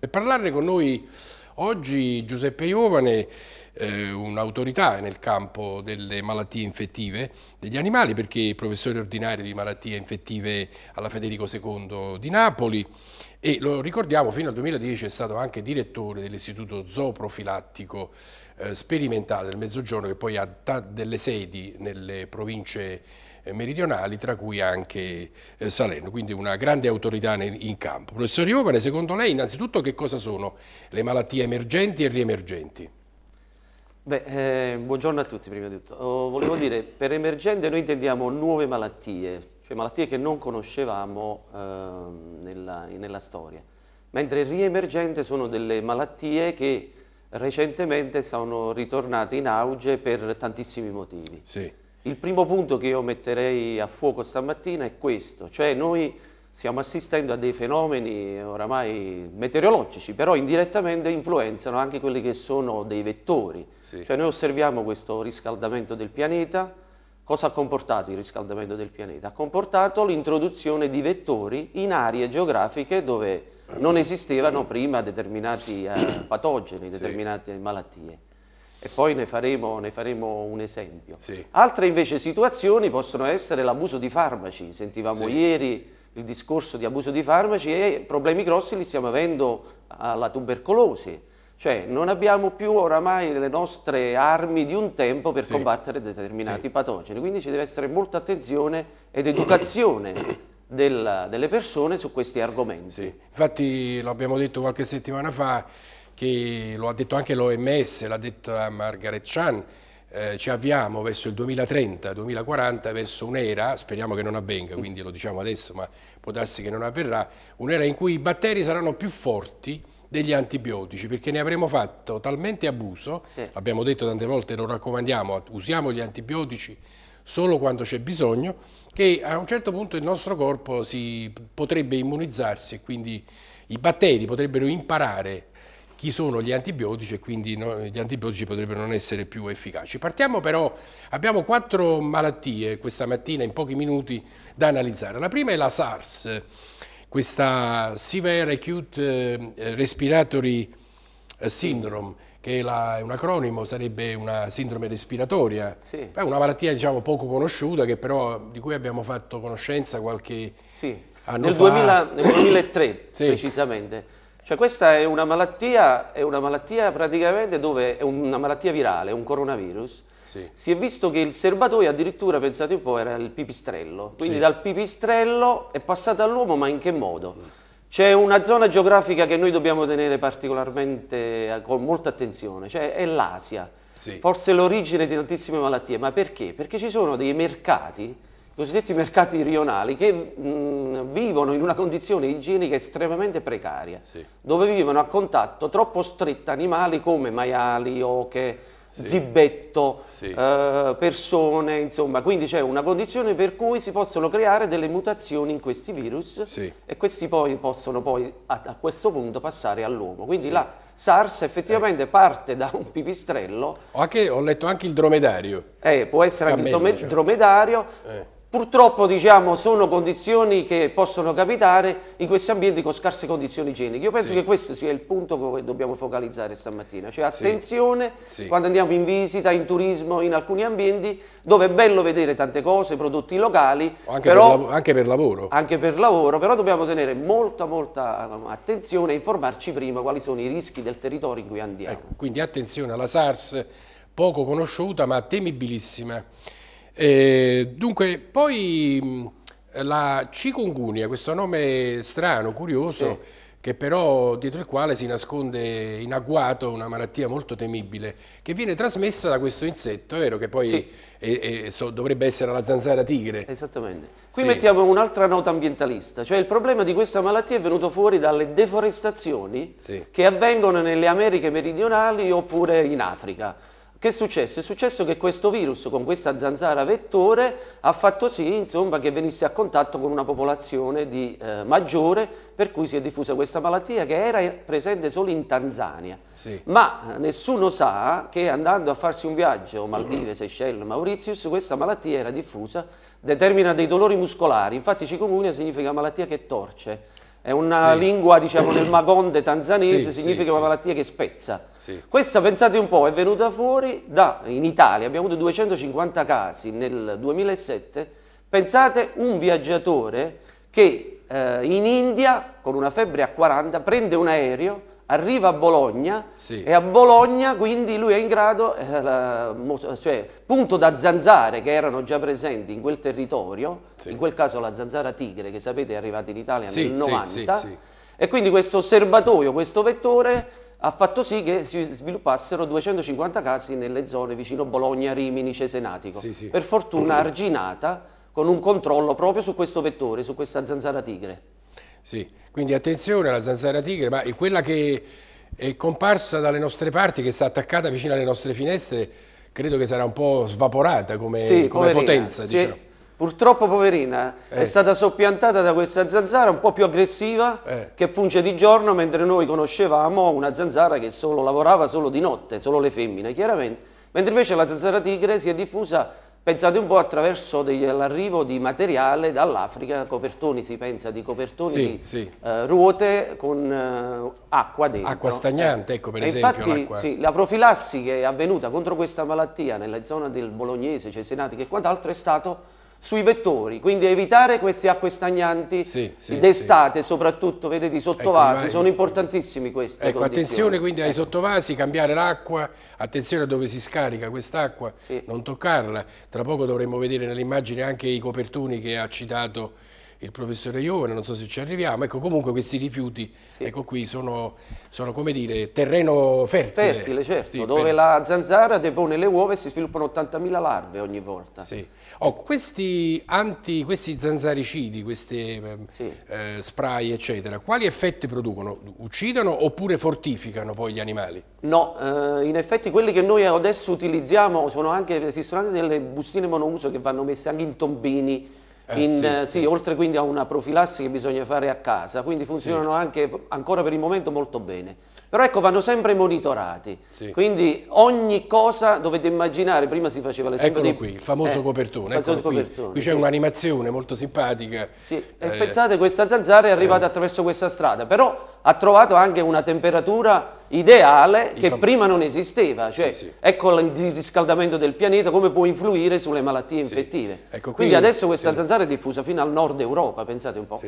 Per parlarne con noi oggi Giuseppe Iovane, eh, un'autorità nel campo delle malattie infettive degli animali, perché è professore ordinario di malattie infettive alla Federico II di Napoli e lo ricordiamo fino al 2010 è stato anche direttore dell'istituto zooprofilattico eh, sperimentale del Mezzogiorno che poi ha delle sedi nelle province eh, meridionali, tra cui anche eh, Salerno, quindi una grande autorità in campo. Professor Iovane, secondo lei innanzitutto che cosa sono le malattie emergenti e riemergenti? Beh, eh, buongiorno a tutti prima di tutto. Oh, volevo dire, per emergente noi intendiamo nuove malattie, cioè malattie che non conoscevamo eh, nella, nella, storia, mentre riemergente sono delle malattie che recentemente sono ritornate in auge per tantissimi motivi. Sì. Il primo punto che io metterei a fuoco stamattina è questo, cioè noi stiamo assistendo a dei fenomeni oramai meteorologici, però indirettamente influenzano anche quelli che sono dei vettori. Sì. Cioè noi osserviamo questo riscaldamento del pianeta, cosa ha comportato il riscaldamento del pianeta? Ha comportato l'introduzione di vettori in aree geografiche dove non esistevano prima determinati eh, patogeni, determinate sì. malattie e poi ne faremo, ne faremo un esempio. Sì. Altre invece situazioni possono essere l'abuso di farmaci, sentivamo sì. ieri il discorso di abuso di farmaci e problemi grossi li stiamo avendo alla tubercolosi, cioè non abbiamo più oramai le nostre armi di un tempo per sì. combattere determinati patogeni, quindi ci deve essere molta attenzione ed educazione della, delle persone su questi argomenti. Infatti lo abbiamo detto qualche settimana fa, che lo ha detto anche l'OMS, l'ha detto Margaret Chan, eh, ci avviamo verso il 2030-2040, verso un'era, speriamo che non avvenga, quindi lo diciamo adesso, ma può darsi che non avverrà, un'era in cui i batteri saranno più forti degli antibiotici perché ne avremo fatto talmente abuso, sì. abbiamo detto tante volte, lo raccomandiamo, usiamo gli antibiotici solo quando c'è bisogno, che a un certo punto il nostro corpo si potrebbe immunizzarsi e quindi i batteri potrebbero imparare chi sono gli antibiotici e quindi gli antibiotici potrebbero non essere più efficaci. Partiamo però, abbiamo quattro malattie questa mattina in pochi minuti da analizzare. La prima è la SARS, questa Severe Acute eh, Respiratory eh, Syndrome, che è la, un acronimo, sarebbe una sindrome respiratoria, sì. è una malattia diciamo, poco conosciuta però, di cui abbiamo fatto conoscenza qualche sì. anno nel fa. 2000, nel 2003 sì. precisamente. Cioè questa è una malattia, è una malattia praticamente dove è una malattia virale, un coronavirus. Sì. Si è visto che il serbatoio addirittura, pensate un po', era il pipistrello. Quindi sì. dal pipistrello è passato all'uomo, ma in che modo? C'è una zona geografica che noi dobbiamo tenere particolarmente eh, con molta attenzione, cioè è l'Asia. Sì. Forse l'origine di tantissime malattie, ma perché? Perché ci sono dei mercati cosiddetti mercati rionali che mh, vivono in una condizione igienica estremamente precaria, sì. dove vivono a contatto troppo stretto animali come maiali, oche, sì. zibetto, sì. Eh, persone, insomma, quindi c'è una condizione per cui si possono creare delle mutazioni in questi virus e questi poi possono poi a, a questo punto passare all'uomo. Quindi la SARS effettivamente eh. parte da un pipistrello. Ho, anche, ho letto anche il dromedario. Eh, può essere Cammello, anche il cioè. dromedario. Eh Purtroppo diciamo, sono condizioni che possono capitare in questi ambienti con scarse condizioni igieniche. Io penso sì. che questo sia il punto che dobbiamo focalizzare stamattina, cioè attenzione sì. Sì. quando andiamo in visita, in turismo, in alcuni ambienti dove è bello vedere tante cose, prodotti locali, anche, però, per, anche per, lavoro. Anche per lavoro, però dobbiamo tenere molta, molta um, attenzione e informarci prima quali sono i rischi del territorio in cui andiamo. Ecco, quindi attenzione alla SARS, poco conosciuta ma temibilissima. E eh, dunque, poi la cicongunia, questo nome strano, curioso, sì. che però dietro il quale si nasconde in agguato una malattia molto temibile, che viene trasmessa da questo insetto, è vero che poi sì. è, è, so, dovrebbe essere la zanzara tigre. Esattamente. Qui sì. mettiamo un'altra nota ambientalista, cioè il problema di questa malattia è venuto fuori dalle deforestazioni che avvengono nelle Americhe meridionali oppure in Africa che è successo? È successo che questo virus, con questa zanzara vettore, ha fatto sì insomma, che venisse a contatto con una popolazione di, eh, maggiore, per cui si è diffusa questa malattia che era presente solo in Tanzania. Sì. Ma eh, nessuno sa che andando a farsi un viaggio, Maldive, Seychelles, Mauritius, questa malattia era diffusa, determina dei dolori muscolari, infatti cicomunia significa malattia che torce è una sì. lingua diciamo nel magonde tanzanese, sì, significa sì, una malattia che spezza. Questa, pensate un po', è venuta fuori da, in Italia, abbiamo avuto 250 casi nel 2007, pensate un viaggiatore che eh, in India con una febbre a 40 prende un aereo, arriva a Bologna sì. e a Bologna quindi lui è in grado, eh, la, cioè punto da zanzare che erano già presenti in quel territorio, sì. in quel caso la zanzara tigre che sapete è arrivata in Italia sì, nel 90 e quindi questo serbatoio, questo vettore ha fatto sì che si sviluppassero 250 casi nelle zone vicino Bologna, Rimini, Cesenatico, per fortuna arginata con un controllo proprio su questo vettore, su questa zanzara tigre. Sì, quindi attenzione alla zanzara tigre, ma è quella che è comparsa dalle nostre parti, che sta attaccata vicino alle nostre finestre, credo che sarà un po' svaporata come, sì, come potenza. Sì. Diciamo. Purtroppo poverina, eh. è stata soppiantata da questa zanzara un po' più aggressiva eh. che punge di giorno, mentre noi conoscevamo una zanzara che solo lavorava solo di notte, solo le femmine chiaramente, mentre invece la zanzara tigre si è diffusa Pensate un po' attraverso l'arrivo di materiale dall'Africa, copertoni, si pensa di copertoni, sì, sì. Eh, ruote con eh, acqua dentro. Acqua stagnante, ecco per eh, e esempio. Infatti sì, la profilassi che è avvenuta contro questa malattia nella zona del Bolognese, Cesenatico e quant'altro è stato sui vettori, quindi evitare queste acque stagnanti sì, sì, d'estate, sì. soprattutto vedete i ecco, sottovasi, ecco, sono importantissimi questi. Ecco, condizioni. attenzione quindi ai ecco. sottovasi, cambiare l'acqua, attenzione a dove si scarica quest'acqua, non toccarla, tra poco dovremo vedere nell'immagine anche i copertoni che ha citato il professore Iovane, non so se ci arriviamo, ecco comunque questi rifiuti, sì. ecco qui, sono, sono, come dire terreno fertile. Fertile, certo, sì, dove per... la zanzara depone le uova e si sviluppano 80.000 larve ogni volta. Sì. Oh, questi, anti, questi zanzaricidi, questi ehm, sì. eh, spray eccetera, quali effetti producono? Uccidono oppure fortificano poi gli animali? No, eh, in effetti quelli che noi adesso utilizziamo, sono anche, esistono anche delle bustine monouso che vanno messe anche in tombini eh, in, sì. Eh, sì, oltre quindi a una profilassi che bisogna fare a casa, quindi funzionano anche ancora per il momento molto bene. Però ecco, vanno sempre monitorati. Sì. Quindi ogni cosa dovete immaginare, prima si faceva l'esempio Eccolo dei... qui, il famoso eh, copertone. Il famoso copertone. Qui, c'è sì. un'animazione molto simpatica. Sì, e eh, pensate questa zanzara è arrivata eh. attraverso questa strada, però ha trovato anche una temperatura ideale che prima non esisteva. Cioè, sì, ecco il riscaldamento del pianeta, come può influire sulle malattie infettive. Ecco, qui... Quindi adesso questa zanzara è diffusa fino al nord Europa, pensate un po'.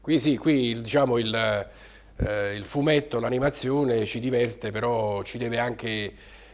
Qui sì, qui diciamo il eh, il fumetto, l'animazione ci diverte, però ci deve anche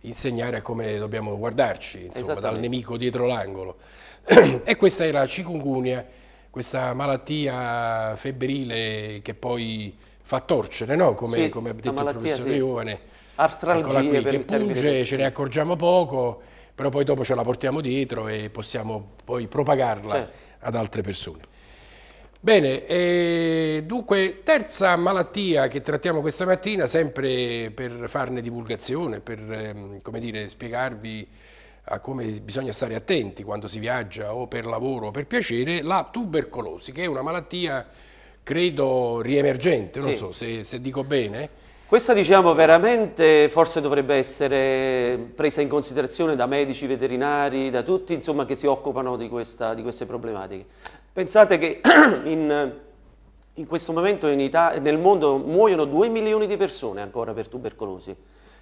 insegnare a come dobbiamo guardarci, insomma, dal nemico dietro l'angolo. e questa era la chikungunya, questa malattia febbrile che poi fa torcere, no? come, sì, come ha detto malattia, il professor sì. Iovane. Artralgie qui, che punge, ce ne accorgiamo poco, però poi dopo ce la portiamo dietro e possiamo poi propagarla certo. ad altre persone. Bene, dunque terza malattia che trattiamo questa mattina, sempre per farne divulgazione, per ehm, dire, spiegarvi a come bisogna stare attenti quando si viaggia o per lavoro o per piacere, la tubercolosi, che è una malattia credo riemergente, non sì. so se, se dico bene. Questa diciamo veramente forse dovrebbe essere presa in considerazione da medici, veterinari, da tutti insomma, che si occupano di, questa, di, queste problematiche. Pensate che in, in questo momento in Italia, nel mondo muoiono 2 milioni di persone ancora per tubercolosi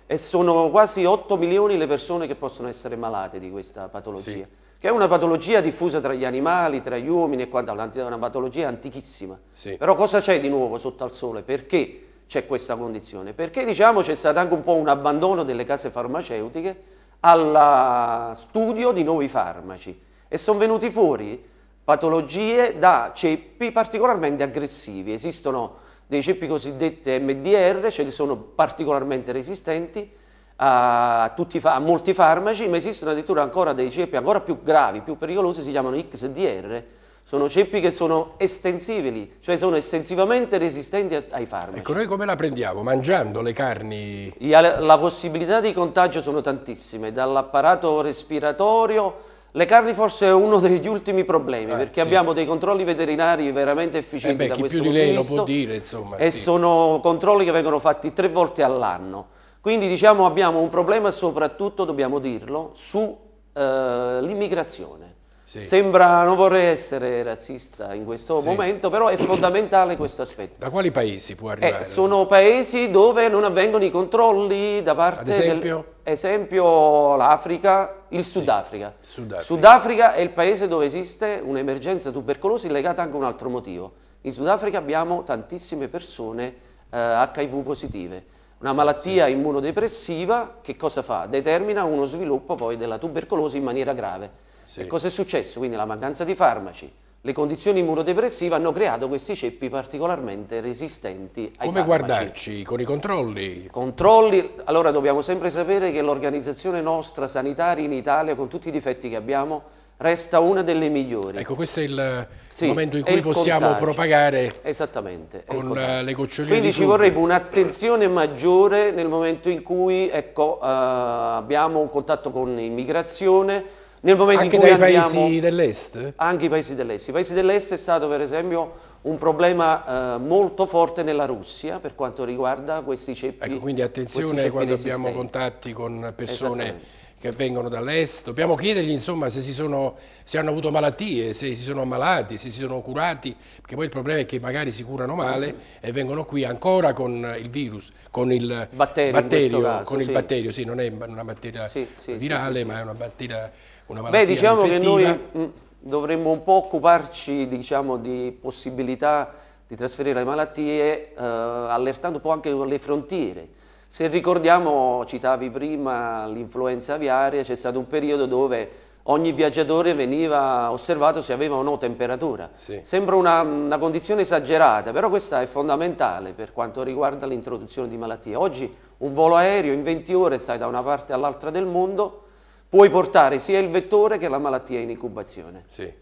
e sono quasi 8 milioni le persone che possono essere malate di questa patologia, sì. che è una patologia diffusa tra gli animali, tra gli uomini e quant'altro, è una patologia antichissima. Sì. Però cosa c'è di nuovo sotto al sole? Perché c'è questa condizione? Perché diciamo c'è stato anche un po' un abbandono delle case farmaceutiche al studio di nuovi farmaci e sono venuti fuori patologie da ceppi particolarmente aggressivi. Esistono dei ceppi cosiddetti MDR, cioè che sono particolarmente resistenti a, tutti, a, molti farmaci, ma esistono addirittura ancora dei ceppi ancora più gravi, più pericolosi, si chiamano XDR, sono ceppi che sono estensibili, cioè sono estensivamente resistenti ai farmaci. Ecco, noi come la prendiamo? Mangiando le carni? La, possibilità di contagio sono tantissime, dall'apparato respiratorio le carni forse è uno degli ultimi problemi, eh, perché sì. abbiamo dei controlli veterinari veramente eh efficienti eh beh, da questo punto di vista. più di lei lo può dire, insomma. E sì. sono controlli che vengono fatti tre volte all'anno. Quindi diciamo abbiamo un problema soprattutto, dobbiamo dirlo, sull'immigrazione. Eh, sì. Sembra, non vorrei essere razzista in questo sì. momento, però è fondamentale questo aspetto. Da quali paesi può eh, arrivare? Eh, sono paesi dove non avvengono i controlli da parte... Ad esempio? Del, esempio l'Africa, il Sudafrica. Sì. Sudafrica. Sudafrica è il paese dove esiste un'emergenza tubercolosi legata anche a un altro motivo. In Sudafrica abbiamo tantissime persone eh, HIV positive. Una malattia immunodepressiva che cosa fa? Determina uno sviluppo poi della tubercolosi in maniera grave. Sì. E cosa è successo? Quindi la mancanza di farmaci, le condizioni immunodepressive hanno creato questi ceppi particolarmente resistenti ai Come farmaci. guardarci con i controlli? Controlli, allora dobbiamo sempre sapere che l'organizzazione nostra sanitaria in Italia, con tutti i difetti che abbiamo, resta una delle migliori. Ecco, questo è il sì, momento in cui possiamo contagio. propagare Esattamente, con eh, le goccioline Quindi ci vorrebbe un'attenzione maggiore nel momento in cui ecco, uh, abbiamo un contatto con immigrazione, nel momento anche in cui dai andiamo, paesi dell'est? Anche i paesi dell'est. I paesi dell'est è stato per esempio un problema eh, molto forte nella Russia per quanto riguarda questi ceppi. Ecco, quindi attenzione quando abbiamo contatti con persone che vengono dall'est, dobbiamo chiedergli insomma se, sono, se, hanno avuto malattie, se si sono ammalati, se si sono curati, perché poi il problema è che magari si curano male mm. e vengono qui ancora con il virus, con il batterio, batterio caso, con sì. il batterio, sì, non è una batteria sì, sì, virale ma è una batteria una malattia Beh, diciamo infettiva. che noi mm, dovremmo un po' occuparci diciamo, di possibilità di trasferire le malattie eh, allertando un po' anche le frontiere. Se ricordiamo, citavi prima l'influenza aviaria, c'è stato un periodo dove ogni viaggiatore veniva osservato se aveva o no temperatura. Sì. Sembra una, una, condizione esagerata, però questa è fondamentale per quanto riguarda l'introduzione di malattie. Oggi un volo aereo in 20 ore stai da una parte all'altra del mondo, puoi portare sia il vettore che la malattia in incubazione. Sì.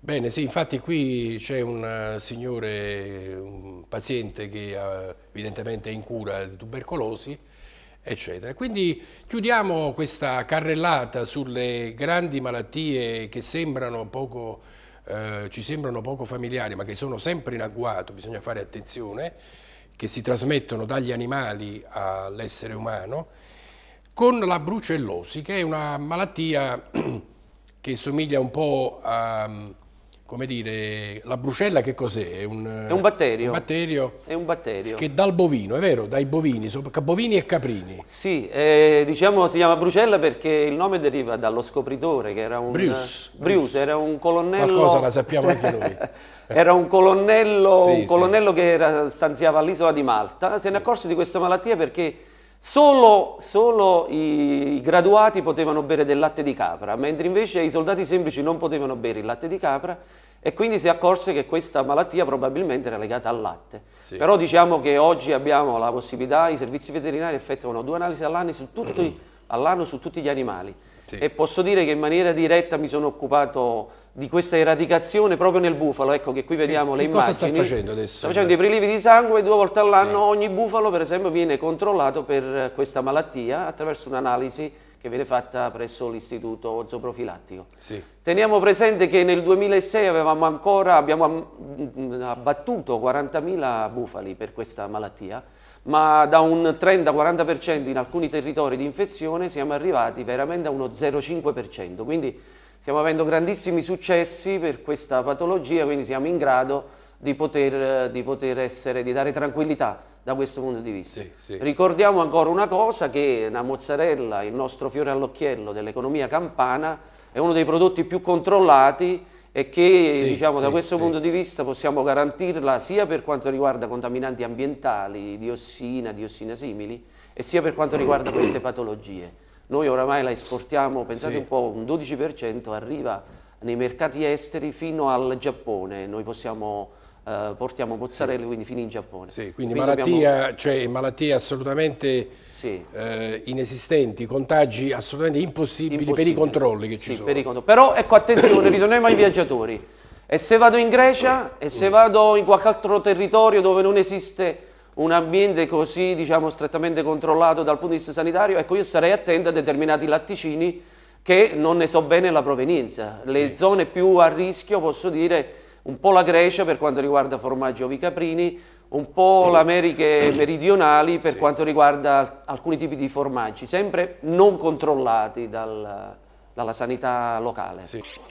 Bene, sì, infatti qui c'è un eh, signore, un paziente che eh, evidentemente è in cura di tubercolosi, eccetera. Quindi chiudiamo questa carrellata sulle grandi malattie che sembrano poco, eh, ci sembrano poco familiari, ma che sono sempre in agguato, bisogna fare attenzione, che si trasmettono dagli animali all'essere umano con la brucellosi, che è una malattia che somiglia un po' a, come dire, la brucella che cos'è? È un, è un batterio. Un batterio è un batterio. Che dal bovino, è vero? Dai bovini, bovini e caprini. Sì, eh, diciamo si chiama brucella perché il nome deriva dallo scopritore che era un... Bruce. Bruce, Bruce. era un colonnello... Qualcosa la sappiamo anche noi. era un colonnello, sì, un colonnello sì. che era, stanziava all'isola di Malta. Se ne accorse di questa malattia perché Solo, solo, i graduati potevano bere del latte di capra, mentre invece i soldati semplici non potevano bere il latte di capra e quindi si accorse che questa malattia probabilmente era legata al latte. Sì. Però diciamo che oggi abbiamo la possibilità, i servizi veterinari effettuano due analisi all'anno su, tutti, all'anno su tutti gli animali sì. e posso dire che in maniera diretta mi sono occupato di questa eradicazione proprio nel bufalo, ecco che qui vediamo che, le che immagini. Cosa sta facendo adesso? Sta facendo dei prelievi di sangue due volte all'anno, sì. ogni bufalo per esempio viene controllato per questa malattia attraverso un'analisi che viene fatta presso l'istituto zooprofilattico. Sì. Teniamo presente che nel 2006 avevamo ancora, abbiamo abbattuto 40.000 bufali per questa malattia, ma da un 30-40% in alcuni territori di infezione siamo arrivati veramente a uno 0,5%, quindi stiamo avendo grandissimi successi per questa patologia, quindi siamo in grado di poter, di poter essere, di dare tranquillità da questo punto di vista. Sì, sì. Ricordiamo ancora una cosa che la mozzarella, il nostro fiore all'occhiello dell'economia campana, è uno dei prodotti più controllati e che sì, diciamo, da questo punto di vista possiamo garantirla sia per quanto riguarda contaminanti ambientali, diossina, diossina simili, e sia per quanto riguarda queste patologie. Noi oramai la esportiamo, pensate un po', un 12% arriva nei mercati esteri fino al Giappone, noi possiamo eh, portiamo mozzarella, sì. quindi fino in Giappone. Sì, quindi, quindi malattia, abbiamo... cioè, malattie assolutamente sì. eh, inesistenti, contagi assolutamente impossibili, per i controlli che ci sono. Per Però ecco attenzione, ritorniamo ai viaggiatori. E se vado in Grecia e se vado in qualche altro territorio dove non esiste un ambiente così diciamo strettamente controllato dal punto di vista sanitario, ecco io starei attento a determinati latticini che non ne so bene la provenienza. Le sì. zone più a rischio, posso dire, un po' la Grecia per quanto riguarda formaggi ovi caprini, un po' mm. le Americhe mm. meridionali per sì. quanto riguarda alcuni tipi di formaggi, sempre non controllati dal, dalla sanità locale. Sì.